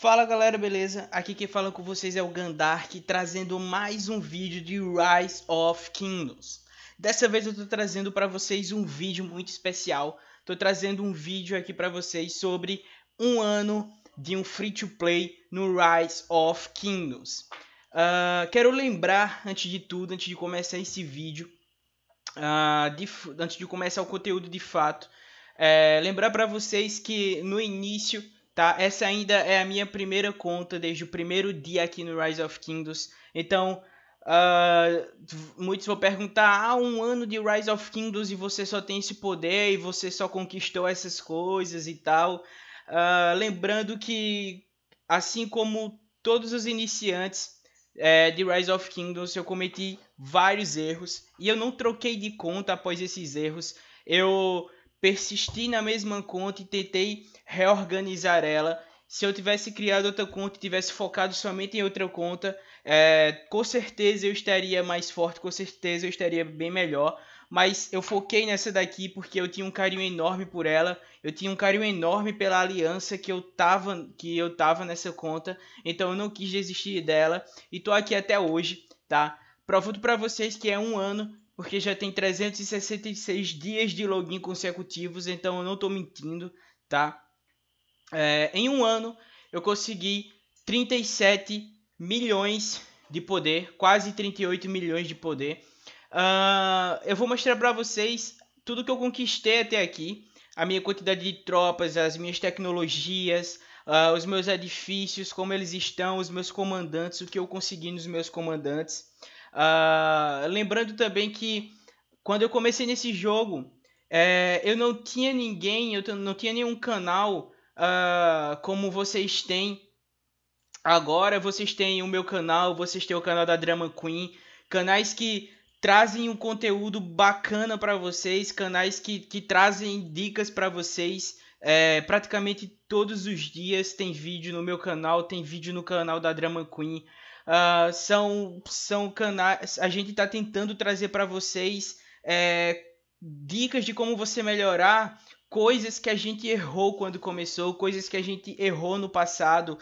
Fala galera, beleza? Aqui quem fala com vocês é o Gandark, trazendo mais um vídeo de Rise of Kingdoms. Dessa vez eu tô trazendo para vocês um vídeo muito especial. Tô trazendo um vídeo aqui para vocês sobre um ano de um free-to-play no Rise of Kingdoms. Uh, quero lembrar, antes de tudo, antes de começar esse vídeo, uh, de, antes de começar o conteúdo de fato, é, lembrar para vocês que no início tá? Essa ainda é a minha primeira conta desde o primeiro dia aqui no Rise of Kingdoms. Então, uh, muitos vão perguntar: ah, um ano de Rise of Kingdoms e você só tem esse poder e você só conquistou essas coisas e tal. Uh, lembrando que, assim como todos os iniciantes é, de Rise of Kingdoms, eu cometi vários erros e eu não troquei de conta após esses erros. Eu Persisti na mesma conta e tentei reorganizar ela. Se eu tivesse criado outra conta e tivesse focado somente em outra conta, é, com certeza eu estaria mais forte, com certeza eu estaria bem melhor. Mas eu foquei nessa daqui porque eu tinha um carinho enorme por ela, eu tinha um carinho enorme pela aliança que eu tava, que eu tava nessa conta, então eu não quis desistir dela e tô aqui até hoje, tá? Provo para vocês que é um ano porque já tem 366 dias de login consecutivos, então eu não estou mentindo, tá? É, em um ano eu consegui 37 milhões de poder, quase 38 milhões de poder. Uh, eu vou mostrar para vocês tudo que eu conquistei até aqui, a minha quantidade de tropas, as minhas tecnologias, uh, os meus edifícios, como eles estão, os meus comandantes, o que eu consegui nos meus comandantes. Uh, lembrando também que quando eu comecei nesse jogo, é, eu não tinha ninguém, eu não tinha nenhum canal uh, como vocês têm agora. Vocês têm o meu canal, vocês têm o canal da Drama Queen, canais que trazem um conteúdo bacana para vocês, canais que, que trazem dicas para vocês. É, praticamente todos os dias tem vídeo no meu canal, tem vídeo no canal da Drama Queen. Uh, são são canais. A gente está tentando trazer para vocês é, dicas de como você melhorar coisas que a gente errou quando começou, coisas que a gente errou no passado,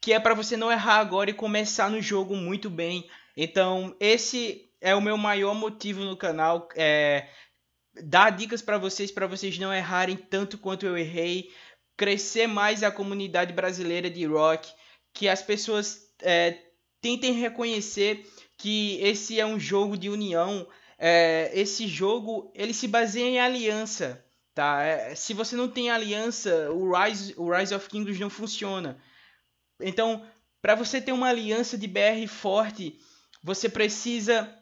que é para você não errar agora e começar no jogo muito bem. Então, esse é o meu maior motivo no canal, é dar dicas para vocês para vocês não errarem tanto quanto eu errei, crescer mais a comunidade brasileira de rock, que as pessoas é, tentem reconhecer que esse é um jogo de união. É, esse jogo ele se baseia em aliança, tá? É, se você não tem aliança, o Rise, o Rise of Kingdoms não funciona. Então, para você ter uma aliança de BR forte, você precisa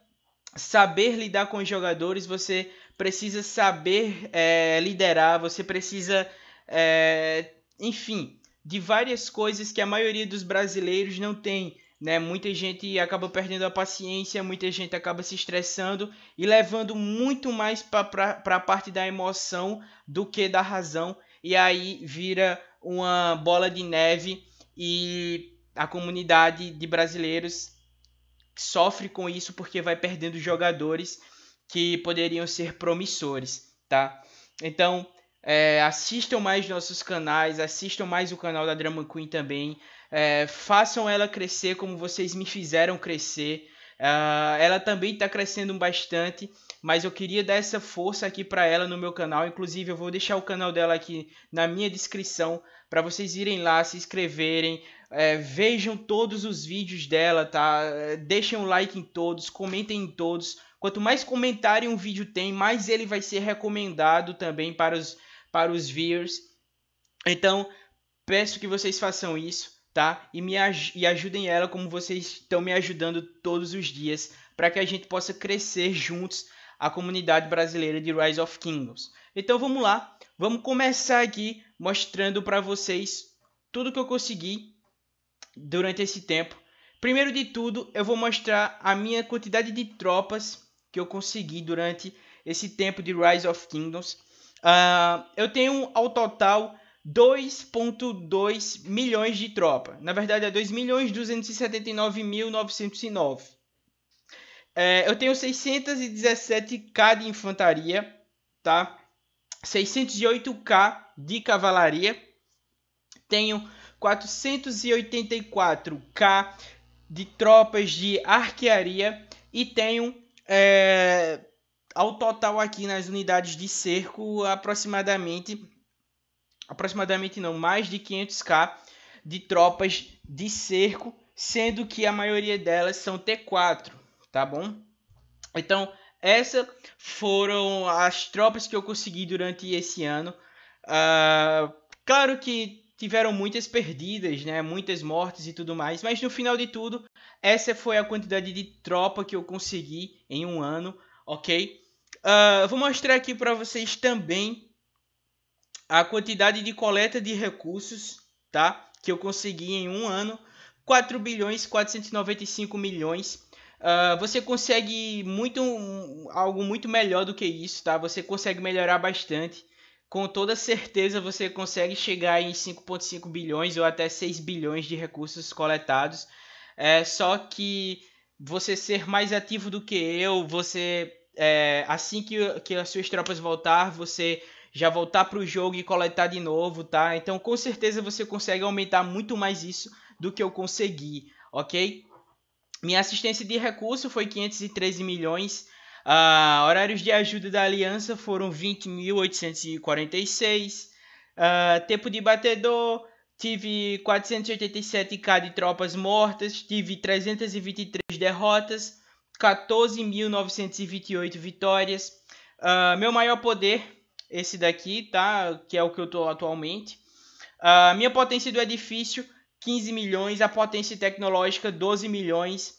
saber lidar com os jogadores, você precisa saber é, liderar, você precisa, é, enfim, de várias coisas que a maioria dos brasileiros não tem né? Muita gente acaba perdendo a paciência, muita gente acaba se estressando e levando muito mais para a parte da emoção do que da razão. E aí vira uma bola de neve e a comunidade de brasileiros sofre com isso porque vai perdendo jogadores que poderiam ser promissores, tá? Então, é, assistam mais nossos canais, assistam mais o canal da Drama Queen também. É, façam ela crescer como vocês me fizeram crescer. Uh, ela também está crescendo bastante, mas eu queria dar essa força aqui para ela no meu canal. Inclusive, eu vou deixar o canal dela aqui na minha descrição para vocês irem lá, se inscreverem, é, vejam todos os vídeos dela, tá? É, deixem um like em todos, comentem em todos. Quanto mais comentário um vídeo tem, mais ele vai ser recomendado também para os, para os viewers. Então, peço que vocês façam isso tá? E me aj e ajudem ela como vocês estão me ajudando todos os dias, para que a gente possa crescer juntos a comunidade brasileira de Rise of Kingdoms. Então vamos lá, vamos começar aqui mostrando para vocês tudo que eu consegui durante esse tempo. Primeiro de tudo, eu vou mostrar a minha quantidade de tropas que eu consegui durante esse tempo de Rise of Kingdoms. Uh, eu tenho ao total 2.2 milhões de tropa. Na verdade, é 2 milhões 279.909. É, eu tenho 617k de infantaria, tá? 608k de cavalaria. Tenho 484k de tropas de arquearia. E tenho é, ao total aqui nas unidades de cerco aproximadamente aproximadamente não, mais de 500k de tropas de cerco, sendo que a maioria delas são T4, tá bom? Então, essas foram as tropas que eu consegui durante esse ano. Uh, claro que tiveram muitas perdidas, né? Muitas mortes e tudo mais, mas no final de tudo, essa foi a quantidade de tropa que eu consegui em um ano, ok? Uh, vou mostrar aqui para vocês também a quantidade de coleta de recursos, tá? Que eu consegui em um ano, 4 bilhões 495 milhões. Uh, você consegue muito um, algo muito melhor do que isso, tá? Você consegue melhorar bastante. Com toda certeza você consegue chegar em 5.5 bilhões ou até 6 bilhões de recursos coletados. É só que você ser mais ativo do que eu, você é, assim que, que as suas tropas voltar, você já voltar para o jogo e coletar de novo, tá? Então com certeza você consegue aumentar muito mais isso do que eu consegui, ok? Minha assistência de recurso foi 513 milhões. Uh, horários de ajuda da aliança foram 20.846. Uh, ah, tempo de batedor, tive 487k de tropas mortas, tive 323 derrotas, 14.928 vitórias. Uh, meu maior poder esse daqui, tá? Que é o que eu estou atualmente. A uh, minha potência do edifício, 15 milhões. A potência tecnológica, 12 milhões.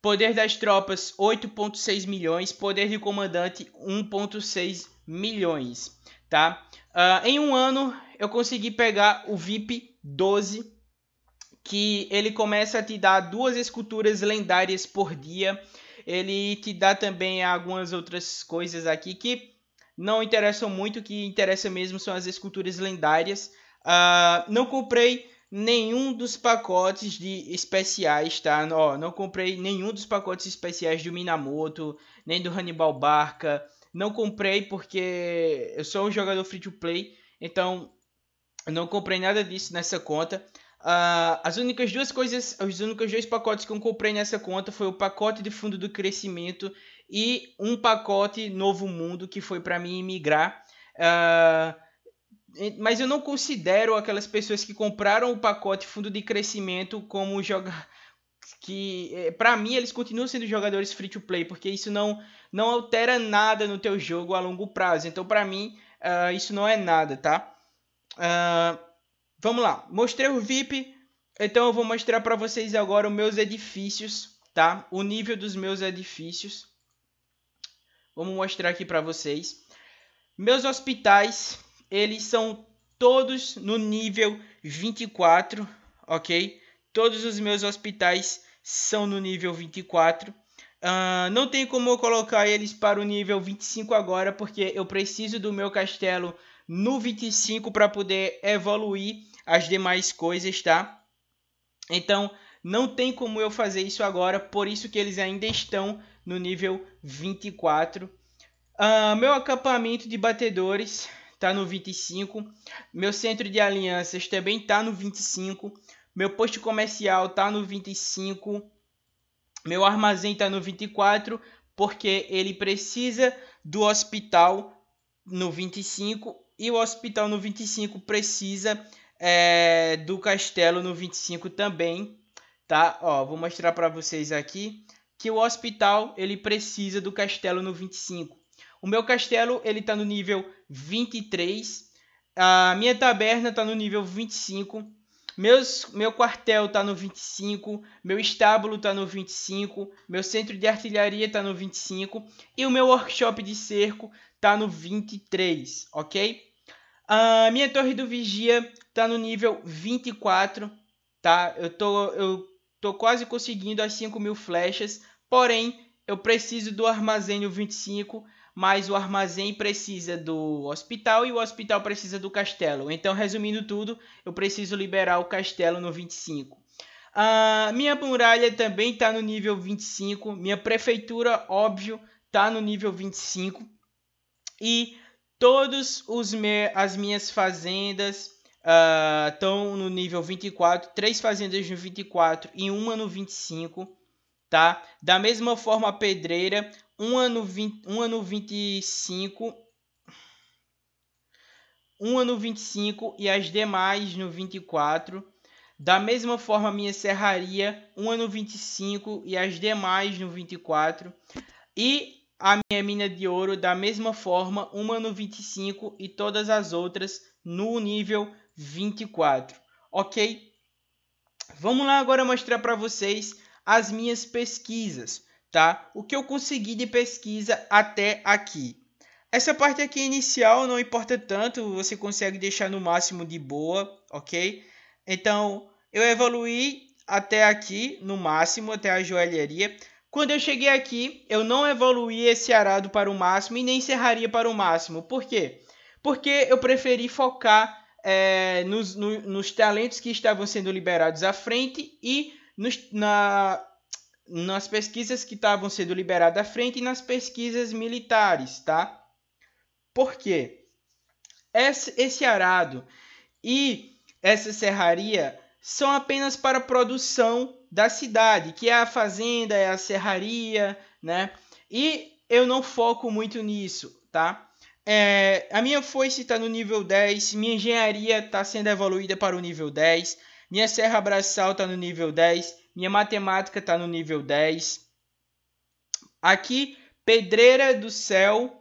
Poder das tropas, 8.6 milhões. Poder de comandante, 1.6 milhões, tá? Uh, em um ano, eu consegui pegar o VIP 12, que ele começa a te dar duas esculturas lendárias por dia. Ele te dá também algumas outras coisas aqui que não interessam muito, o que interessa mesmo são as esculturas lendárias. Uh, não comprei nenhum dos pacotes de especiais, tá? Ó, não comprei nenhum dos pacotes especiais do Minamoto, nem do Hannibal Barca. Não comprei porque eu sou um jogador free to play, então não comprei nada disso nessa conta. Uh, as únicas duas coisas, os únicos dois pacotes que eu comprei nessa conta foi o pacote de fundo do crescimento e um pacote Novo Mundo que foi para mim migrar. Uh, ah, mas eu não considero aquelas pessoas que compraram o pacote fundo de crescimento como jogar que eh, para mim eles continuam sendo jogadores free to play porque isso não não altera nada no teu jogo a longo prazo então para mim uh, isso não é nada tá uh, vamos lá mostrei o VIP então eu vou mostrar para vocês agora os meus edifícios tá o nível dos meus edifícios Vamos mostrar aqui para vocês. Meus hospitais, eles são todos no nível 24, ok? Todos os meus hospitais são no nível 24. Uh, ah, não tem como eu colocar eles para o nível 25 agora, porque eu preciso do meu castelo no 25 para poder evoluir as demais coisas, tá? Então, não tem como eu fazer isso agora, por isso que eles ainda estão no nível 24. Uh, ah, meu acampamento de batedores está no 25. Meu centro de alianças também está no 25. Meu posto comercial está no 25. Meu armazém está no 24, porque ele precisa do hospital no 25 e o hospital no 25 precisa é, do castelo no 25 também, tá? Ó, vou mostrar para vocês aqui que o hospital ele precisa do castelo no 25. O meu castelo ele está no nível 23, a minha taberna está no nível 25, meus, meu quartel está no 25, meu estábulo está no 25, meu centro de artilharia está no 25 e o meu workshop de cerco está no 23, ok? A minha torre do vigia está no nível 24, tá? Eu tô, eu tô quase conseguindo as 5 mil flechas Porém, eu preciso do armazém 25, mas o armazém precisa do hospital e o hospital precisa do castelo. Então, resumindo tudo, eu preciso liberar o castelo no 25. Uh, ah, minha muralha também está no nível 25. Minha prefeitura, óbvio, está no nível 25. E todas as minhas fazendas estão ah, uh, no nível 24. Três fazendas no 24 e uma no 25 tá? Da mesma forma a pedreira, 1 ano, 20, 1 ano 25, 1 ano 25 e as demais no 24. Da mesma forma a minha serraria, 1 ano 25 e as demais no 24. E a minha mina de ouro, da mesma forma, 1 ano 25 e todas as outras no nível 24, ok? Vamos lá agora mostrar para vocês as minhas pesquisas, tá? O que eu consegui de pesquisa até aqui. Essa parte aqui inicial não importa tanto, você consegue deixar no máximo de boa, ok? Então, eu evoluí até aqui, no máximo, até a joalheria. Quando eu cheguei aqui, eu não evoluí esse arado para o máximo e nem serraria para o máximo. Por quê? Porque eu preferi focar é, nos, no, nos talentos que estavam sendo liberados à frente e nos, na, nas pesquisas que estavam sendo liberadas à frente e nas pesquisas militares, tá? Por quê? Esse, esse arado e essa serraria são apenas para produção da cidade, que é a fazenda, é a serraria, né? E eu não foco muito nisso, tá? É, a minha foice está no nível 10, minha engenharia está sendo evoluída para o nível 10, minha serra braçal está no nível 10. Minha matemática está no nível 10. Aqui, pedreira do céu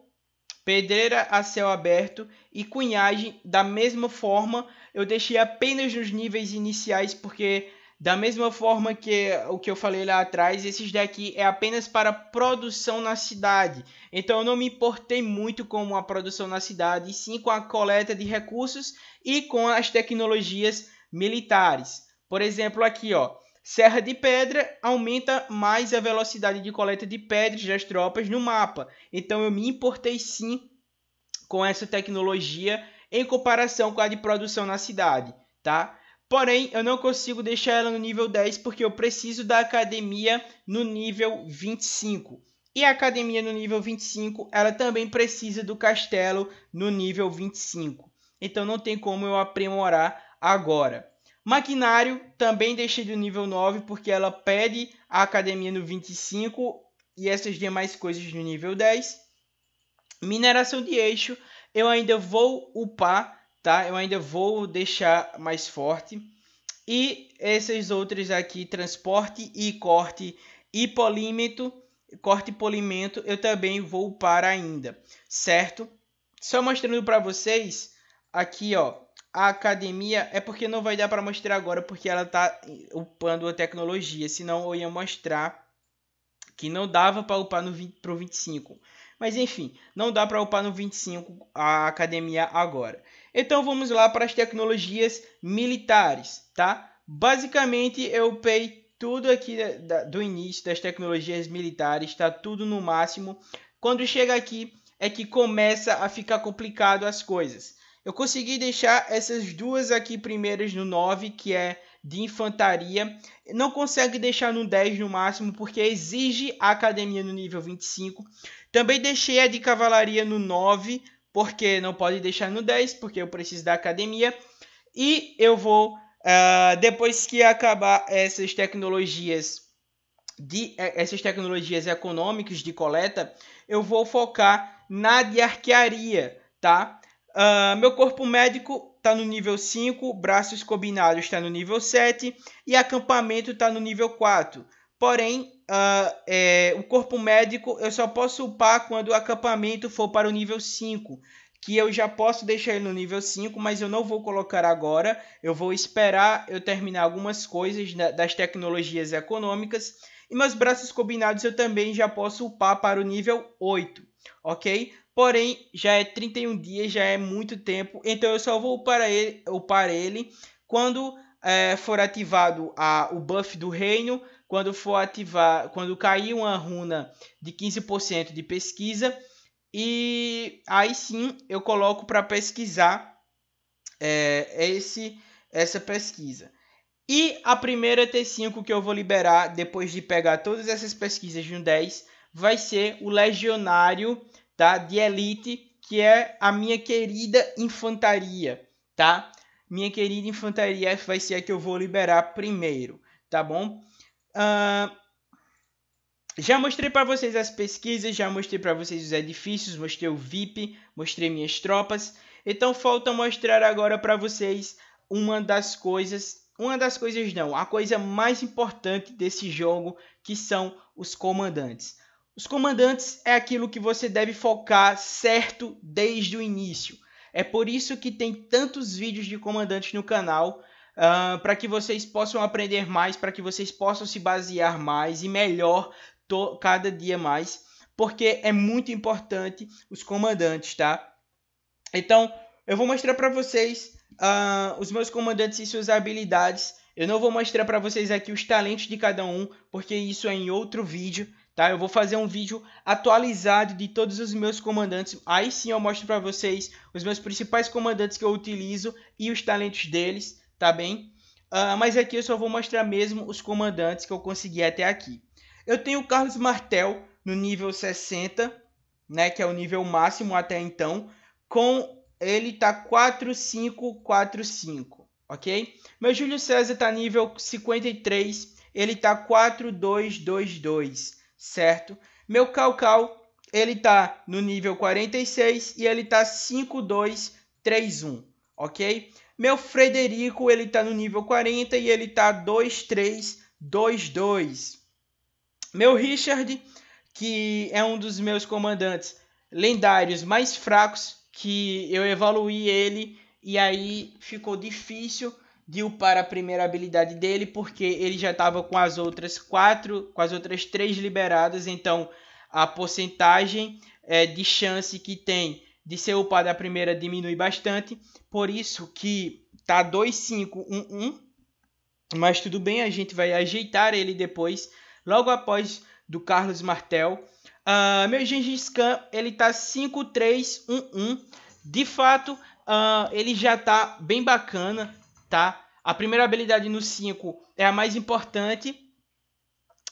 pedreira a céu aberto e cunhagem da mesma forma. Eu deixei apenas nos níveis iniciais porque da mesma forma que o que eu falei lá atrás, esses daqui é apenas para produção na cidade. Então eu não me importei muito com a produção na cidade, sim com a coleta de recursos e com as tecnologias militares. Por exemplo, aqui, ó, Serra de Pedra aumenta mais a velocidade de coleta de pedras das tropas no mapa. Então eu me importei sim com essa tecnologia em comparação com a de produção na cidade, tá? Porém, eu não consigo deixar ela no nível 10 porque eu preciso da academia no nível 25. E a academia no nível 25, ela também precisa do castelo no nível 25. Então não tem como eu aprimorar agora. Maquinário também deixei do nível 9 porque ela pede a academia no 25 e essas demais coisas no nível 10. Mineração de eixo eu ainda vou upar, tá? Eu ainda vou deixar mais forte. E essas outras aqui, transporte e corte e polímetro, corte e polimento, eu também vou upar ainda, certo? Só mostrando para vocês aqui, ó, a academia é porque não vai dar para mostrar agora porque ela tá upando a tecnologia, senão eu ia mostrar que não dava para upar no 20, pro 25. Mas enfim, não dá para upar no 25 a academia agora. Então vamos lá para as tecnologias militares, tá? Basicamente eu upei tudo aqui da, do início das tecnologias militares, tá tudo no máximo. Quando chega aqui é que começa a ficar complicado as coisas eu consegui deixar essas duas aqui primeiras no 9, que é de infantaria. Não consegue deixar no 10 no máximo, porque exige a academia no nível 25. Também deixei a de cavalaria no 9, porque não pode deixar no 10, porque eu preciso da academia. E eu vou, uh, depois que acabar essas tecnologias de eh, essas tecnologias econômicas de coleta, eu vou focar na de arquearia, tá? Uh, meu corpo médico está no nível 5, braços combinados está no nível 7 e acampamento está no nível 4. Porém, uh, é, o corpo médico eu só posso upar quando o acampamento for para o nível 5. Que eu já posso deixar ele no nível 5, mas eu não vou colocar agora. Eu vou esperar eu terminar algumas coisas das tecnologias econômicas. E meus braços combinados eu também já posso upar para o nível 8, ok? Porém, já é 31 dias, já é muito tempo. Então eu só vou para ele, upar ele quando é, for ativado a, o buff do reino, quando for ativar, quando cair uma runa de 15% de pesquisa. E aí sim eu coloco para pesquisar é, esse essa pesquisa. E a primeira T5 que eu vou liberar depois de pegar todas essas pesquisas de um 10 vai ser o Legionário tá? De elite, que é a minha querida infantaria, tá? Minha querida infantaria vai ser a que eu vou liberar primeiro, tá bom? Uh, já mostrei para vocês as pesquisas, já mostrei para vocês os edifícios, mostrei o VIP, mostrei minhas tropas. Então falta mostrar agora para vocês uma das coisas, uma das coisas não, a coisa mais importante desse jogo, que são os comandantes. Os comandantes é aquilo que você deve focar certo desde o início. É por isso que tem tantos vídeos de comandantes no canal, uh, para que vocês possam aprender mais, para que vocês possam se basear mais e melhor cada dia mais, porque é muito importante os comandantes, tá? Então, eu vou mostrar para vocês uh, os meus comandantes e suas habilidades. Eu não vou mostrar para vocês aqui os talentos de cada um, porque isso é em outro vídeo. Tá? Eu vou fazer um vídeo atualizado de todos os meus comandantes. Aí sim eu mostro para vocês os meus principais comandantes que eu utilizo e os talentos deles, tá bem? Uh, mas aqui eu só vou mostrar mesmo os comandantes que eu consegui até aqui. Eu tenho o Carlos Martel no nível 60, né, que é o nível máximo até então, com ele tá 4545, ok? Meu Júlio César tá nível 53, ele tá 4222 certo? Meu Calcal, ele tá no nível 46 e ele tá 5231, ok? Meu Frederico, ele tá no nível 40 e ele tá 2322. Meu Richard, que é um dos meus comandantes lendários mais fracos, que eu evoluí ele e aí ficou difícil deu para a primeira habilidade dele, porque ele já estava com as outras quatro, com as outras três liberadas, então a porcentagem é, de chance que tem de ser upada a primeira diminui bastante, por isso que tá 2, 5, 1, 1, mas tudo bem, a gente vai ajeitar ele depois, logo após do Carlos Martel. Uh, meu Gengis Khan, ele tá 5, 3, 1, 1, de fato, uh, ele já tá bem bacana, tá? A primeira habilidade no 5 é a mais importante.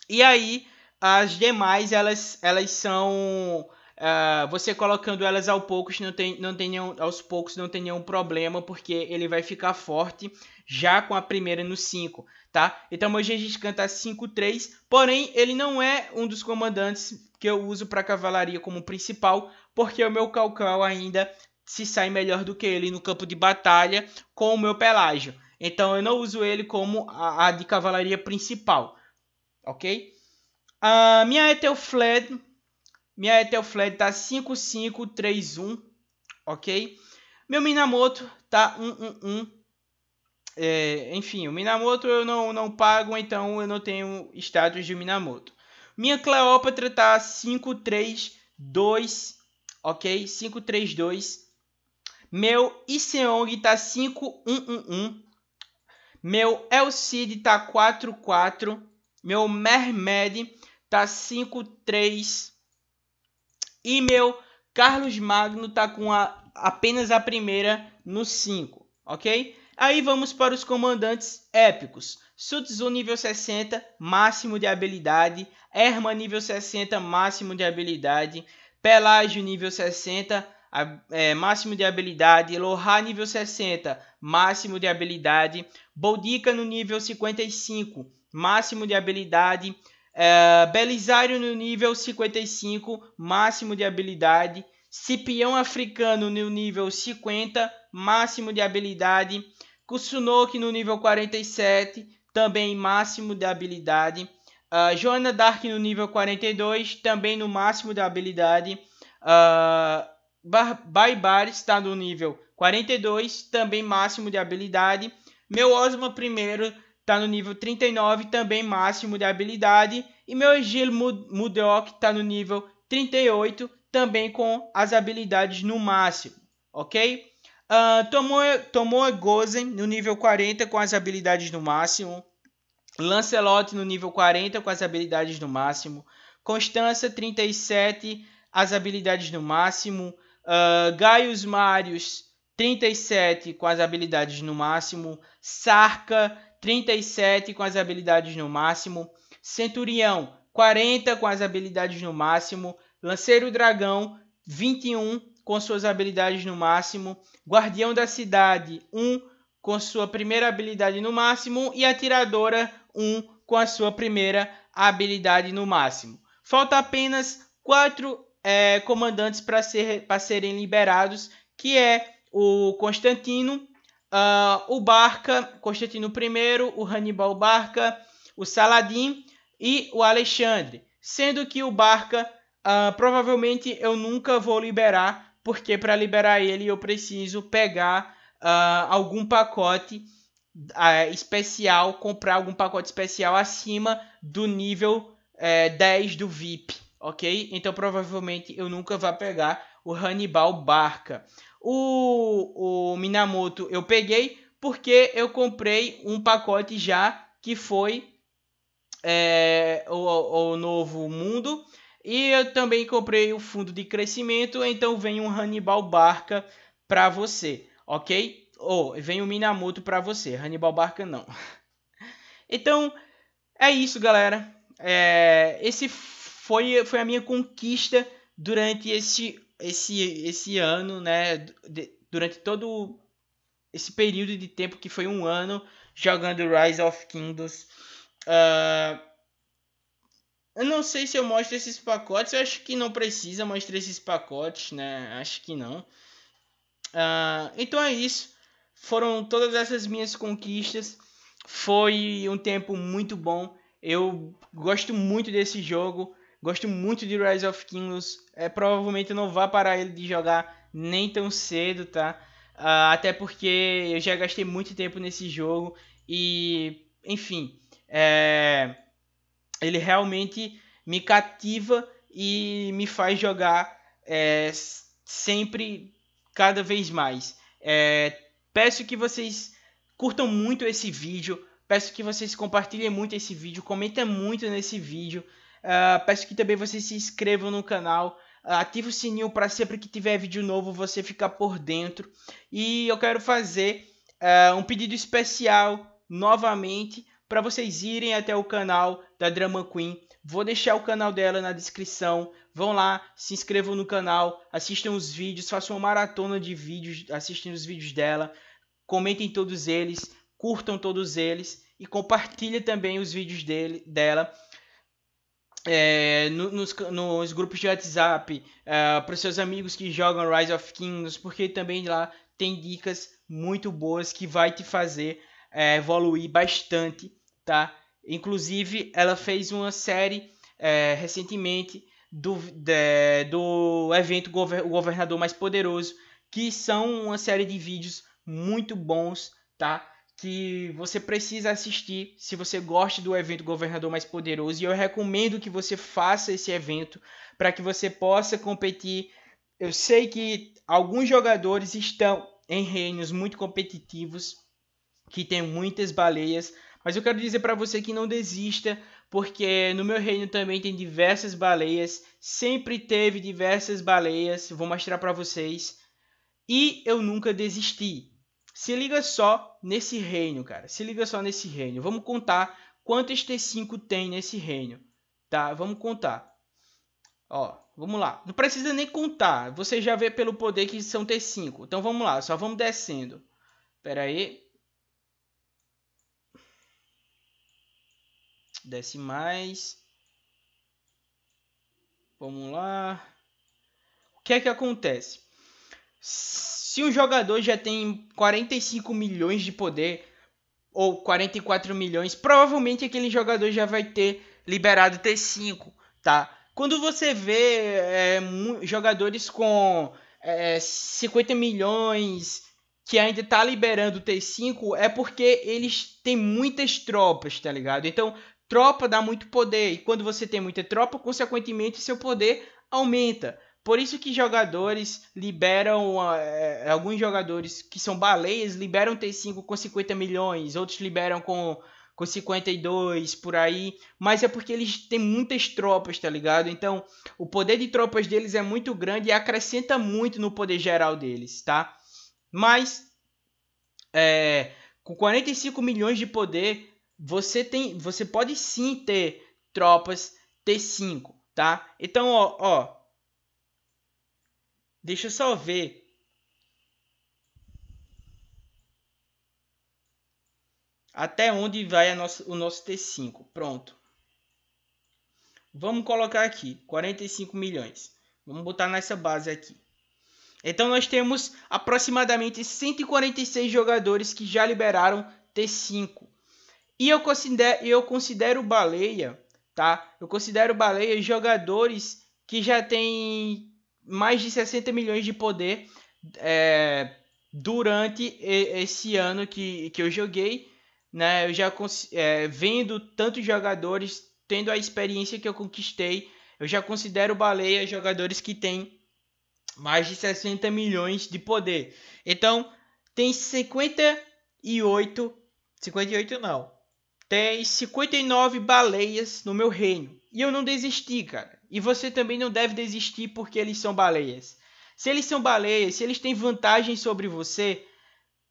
E aí, as demais, elas, elas são... Uh, você colocando elas ao poucos não tem, não tem nenhum, aos poucos não tem nenhum problema porque ele vai ficar forte já com a primeira no 5, tá? Então hoje a gente canta 5-3, porém ele não é um dos comandantes que eu uso para cavalaria como principal, porque o meu calcão ainda se sai melhor do que ele no campo de batalha com o meu pelágio. Então eu não uso ele como a, a de cavalaria principal, ok? A ah, minha Ethelflaed, minha Ethelflaed tá 5531, ok? Meu Minamoto tá 111. É, enfim, o Minamoto eu não, não pago, então eu não tenho status de Minamoto. Minha Cleópatra tá 532, ok? 532. Meu Iseong tá 5111. Meu El Cid tá 4-4. Meu Mermed tá 5-3. E meu Carlos Magno tá com a, apenas a primeira no 5, ok? Aí vamos para os comandantes épicos. Sutsu nível 60, máximo de habilidade. Erma nível 60, máximo de habilidade. Pelágio nível 60, é, máximo de habilidade, Lohar nível 60, máximo de habilidade, Boldica no nível 55, máximo de habilidade, é, Belisário no nível 55, máximo de habilidade, Cipião Africano no nível 50, máximo de habilidade, Kusunoki no nível 47, também máximo de habilidade, uh, Joana Dark no nível 42, também no máximo de habilidade, uh, Baibar está no nível 42, também máximo de habilidade. Meu Osma primeiro está no nível 39, também máximo de habilidade. E meu Gil Mudeok está no nível 38, também com as habilidades no máximo, ok? Uh, Tomoe, Gozen no nível 40 com as habilidades no máximo. Lancelot no nível 40 com as habilidades no máximo. Constança 37, as habilidades no máximo. Uh, Gaius Marius, 37 com as habilidades no máximo. Sarca, 37 com as habilidades no máximo. Centurião, 40 com as habilidades no máximo. Lanceiro Dragão, 21 com suas habilidades no máximo. Guardião da Cidade, 1 com sua primeira habilidade no máximo. E Atiradora, 1 com a sua primeira habilidade no máximo. Falta apenas 4 é, comandantes para ser, serem liberados, que é o Constantino, uh, o Barca, Constantino I, o Hannibal Barca, o Saladin e o Alexandre. Sendo que o Barca, uh, provavelmente eu nunca vou liberar, porque para liberar ele eu preciso pegar uh, algum pacote especial, comprar algum pacote especial acima do nível 10 eh, do VIP ok? Então provavelmente eu nunca vá pegar o Hannibal Barca. O, o Minamoto eu peguei porque eu comprei um pacote já que foi é, o, o Novo Mundo. E eu também comprei o fundo de crescimento, então vem um Hannibal Barca para você, ok? Ou oh, vem o um Minamoto para você, Hannibal Barca não. Então, é isso, galera. É, esse foi, foi a minha conquista durante esse, esse, esse ano, né? De, durante todo esse período de tempo que foi um ano jogando Rise of Kingdoms. Uh, eu não sei se eu mostro esses pacotes, eu acho que não precisa mostrar esses pacotes, né? Acho que não. Uh, então é isso. Foram todas essas minhas conquistas. Foi um tempo muito bom. Eu gosto muito desse jogo. Gosto muito de Rise of Kingdoms. É, provavelmente não vá parar ele de jogar nem tão cedo, tá? Uh, até porque eu já gastei muito tempo nesse jogo. E, enfim, é, ele realmente me cativa e me faz jogar é, sempre, cada vez mais. É, peço que vocês curtam muito esse vídeo. Peço que vocês compartilhem muito esse vídeo, comentem muito nesse vídeo. Uh, peço que também vocês se inscrevam no canal, uh, ative o sininho para sempre que tiver vídeo novo você ficar por dentro. E eu quero fazer uh, um pedido especial novamente para vocês irem até o canal da Drama Queen. Vou deixar o canal dela na descrição. Vão lá, se inscrevam no canal, assistam os vídeos, façam uma maratona de vídeos, assistem os vídeos dela, comentem todos eles, curtam todos eles e compartilhem também os vídeos dele, dela é, nos, nos, grupos de WhatsApp, é, para os seus amigos que jogam Rise of Kings porque também lá tem dicas muito boas que vai te fazer é, evoluir bastante, tá? Inclusive, ela fez uma série é, recentemente do, de, do evento Gover O Governador Mais Poderoso, que são uma série de vídeos muito bons, tá? que você precisa assistir se você gosta do evento Governador Mais Poderoso. E eu recomendo que você faça esse evento para que você possa competir. Eu sei que alguns jogadores estão em reinos muito competitivos, que tem muitas baleias, mas eu quero dizer para você que não desista, porque no meu reino também tem diversas baleias, sempre teve diversas baleias, vou mostrar para vocês. E eu nunca desisti. Se liga só nesse reino, cara. Se liga só nesse reino. Vamos contar quantos T5 tem nesse reino, tá? Vamos contar. Ó, vamos lá. Não precisa nem contar. Você já vê pelo poder que são T5. Então vamos lá, só vamos descendo. Pera aí. Desce mais. Vamos lá. O que é que acontece? se um jogador já tem 45 milhões de poder ou 44 milhões, provavelmente aquele jogador já vai ter liberado T5, tá? Quando você vê é, jogadores com é, 50 milhões que ainda tá liberando T5, é porque eles têm muitas tropas, tá ligado? Então, tropa dá muito poder, e quando você tem muita tropa, consequentemente seu poder aumenta. Por isso que jogadores liberam, é, alguns jogadores que são baleias liberam T5 com 50 milhões, outros liberam com, com 52 por aí, mas é porque eles têm muitas tropas, tá ligado? Então o poder de tropas deles é muito grande e acrescenta muito no poder geral deles, tá? Mas é, com 45 milhões de poder, você tem, você pode sim ter tropas T5, tá? Então, ó, ó Deixa eu só ver. Até onde vai nossa, o nosso T5? Pronto. Vamos colocar aqui, 45 milhões. Vamos botar nessa base aqui. Então nós temos aproximadamente 146 jogadores que já liberaram T5. E eu considero, eu considero baleia, tá? Eu considero baleia jogadores que já tem mais de 60 milhões de poder é, durante esse ano que, que eu joguei. Né? Eu já é, vendo tantos jogadores, tendo a experiência que eu conquistei, eu já considero baleia jogadores que têm mais de 60 milhões de poder. Então, tem 58. 58 não. Tem 59 baleias no meu reino e eu não desisti, cara. E você também não deve desistir porque eles são baleias. Se eles são baleias, se eles têm vantagem sobre você,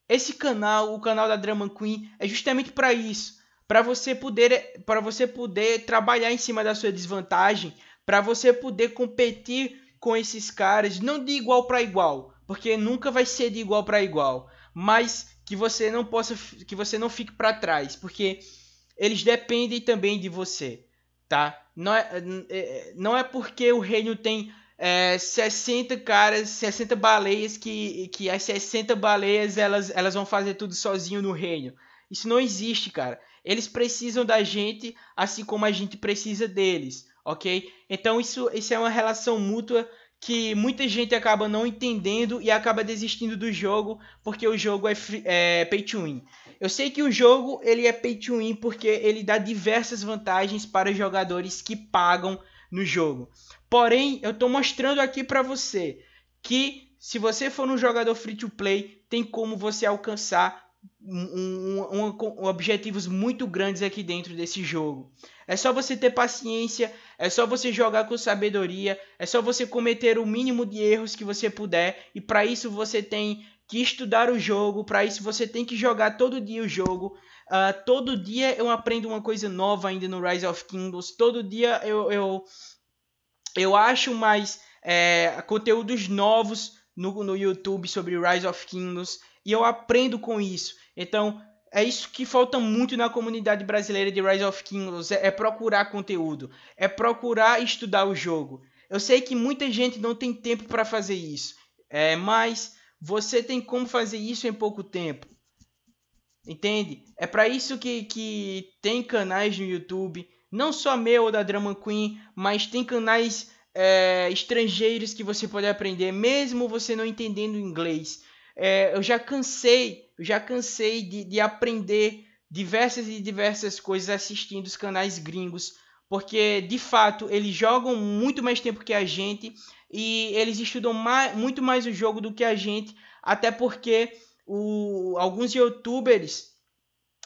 esse canal, o canal da Drama Queen, é justamente para isso, para você poder, para você poder trabalhar em cima da sua desvantagem, para você poder competir com esses caras, não de igual para igual, porque nunca vai ser de igual para igual, mas que você não possa, que você não fique para trás, porque eles dependem também de você, tá? Não é, é, é, não é porque o reino tem é, 60 caras, 60 baleias, que, que as 60 baleias elas, elas vão fazer tudo sozinho no reino. Isso não existe, cara. Eles precisam da gente assim como a gente precisa deles, ok? Então isso, isso é uma relação mútua que muita gente acaba não entendendo e acaba desistindo do jogo porque o jogo é, free, é pay to win. Eu sei que o jogo ele é pay to win porque ele dá diversas vantagens para jogadores que pagam no jogo. Porém, eu estou mostrando aqui para você que se você for um jogador free to play, tem como você alcançar um, um, um, objetivos muito grandes aqui dentro desse jogo. É só você ter paciência, é só você jogar com sabedoria, é só você cometer o mínimo de erros que você puder, e para isso você tem que estudar o jogo, para isso você tem que jogar todo dia o jogo. Uh, todo dia eu aprendo uma coisa nova ainda no Rise of Kingdoms, todo dia eu, eu, eu acho mais é, conteúdos novos no, no YouTube sobre Rise of Kingdoms e eu aprendo com isso. Então, é isso que falta muito na comunidade brasileira de Rise of Kingdoms, é, é procurar conteúdo, é procurar estudar o jogo. Eu sei que muita gente não tem tempo para fazer isso, é, mas você tem como fazer isso em pouco tempo. Entende? É para isso que, que tem canais no YouTube, não só meu ou da Drama Queen, mas tem canais é, estrangeiros que você pode aprender, mesmo você não entendendo inglês. É, eu já cansei, eu já cansei de, de aprender diversas e diversas coisas assistindo os canais gringos, porque de fato eles jogam muito mais tempo que a gente e eles estudam mais, muito mais o jogo do que a gente, até porque o, alguns youtubers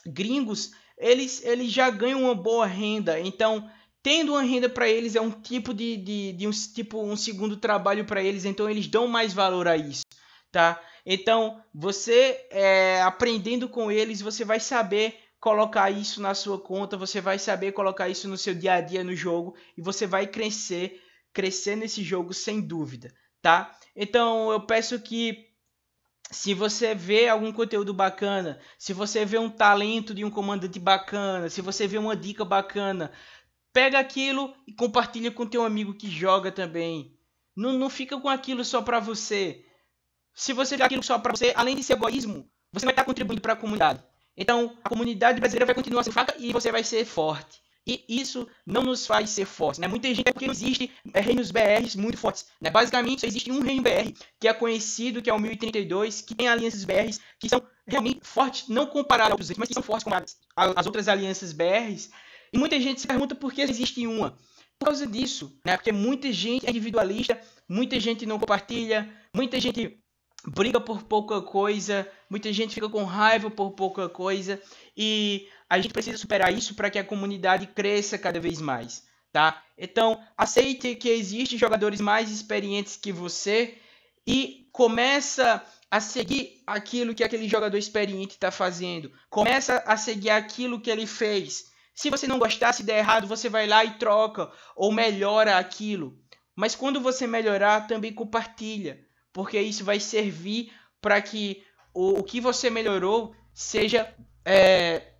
gringos eles, eles já ganham uma boa renda, então tendo uma renda para eles é um tipo de, de, de um tipo um segundo trabalho para eles, então eles dão mais valor a isso, tá? Então, você é, aprendendo com eles, você vai saber colocar isso na sua conta, você vai saber colocar isso no seu dia a dia no jogo e você vai crescer, crescer nesse jogo sem dúvida, tá? Então, eu peço que se você vê algum conteúdo bacana, se você vê um talento de um comandante bacana, se você vê uma dica bacana, pega aquilo e compartilha com teu amigo que joga também. Não, não fica com aquilo só para você se você fizer aquilo só para você, além de ser egoísmo, você vai estar tá contribuindo para a comunidade. Então, a comunidade brasileira vai continuar sendo fraca e você vai ser forte. E isso não nos faz ser fortes, né? Muita gente é porque existe é, reinos BRs muito fortes, né? Basicamente, só existe um reino BR, que é conhecido, que é o 1032, que tem alianças BRs que são realmente fortes, não comparadas aos outros, mas que são fortes comparadas às outras alianças BRs. E muita gente se pergunta por que existe uma. Por causa disso, né? Porque muita gente é individualista, muita gente não compartilha, muita gente briga por pouca coisa, muita gente fica com raiva por pouca coisa e a gente precisa superar isso para que a comunidade cresça cada vez mais, tá? Então, aceite que existem jogadores mais experientes que você e começa a seguir aquilo que aquele jogador experiente está fazendo. Começa a seguir aquilo que ele fez. Se você não gostar, se der errado, você vai lá e troca ou melhora aquilo. Mas quando você melhorar, também compartilha porque isso vai servir para que o, o, que você melhorou seja é,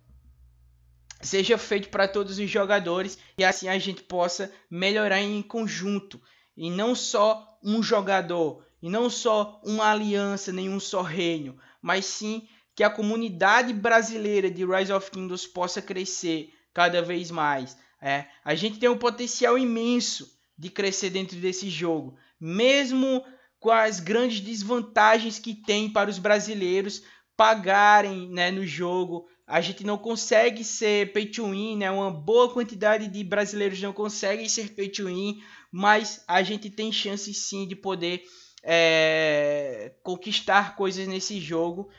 seja feito para todos os jogadores e assim a gente possa melhorar em conjunto e não só um jogador e não só uma aliança nenhum só reino mas sim que a comunidade brasileira de Rise of Kingdoms possa crescer cada vez mais é, a gente tem um potencial imenso de crescer dentro desse jogo mesmo quais grandes desvantagens que tem para os brasileiros pagarem né, no jogo. A gente não consegue ser pay to win, né? Uma boa quantidade de brasileiros não conseguem ser pay to win, mas a gente tem chance sim de poder é, conquistar coisas nesse jogo.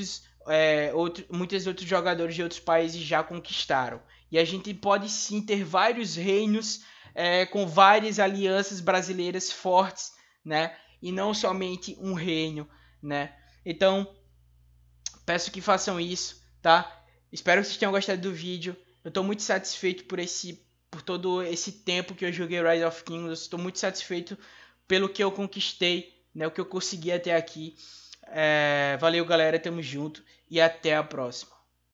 muitos, é, outro, muitos outros jogadores de outros países já conquistaram. E a gente pode sim ter vários reinos é, com várias alianças brasileiras fortes, né? E não somente um reino, né? Então, peço que façam isso, tá? Espero que vocês tenham gostado do vídeo. Eu estou muito satisfeito por esse por todo esse tempo que eu joguei Rise of Kingdoms. Estou muito satisfeito pelo que eu conquistei, né, o que eu consegui até aqui. É, valeu, galera. Tamo junto e até a próxima.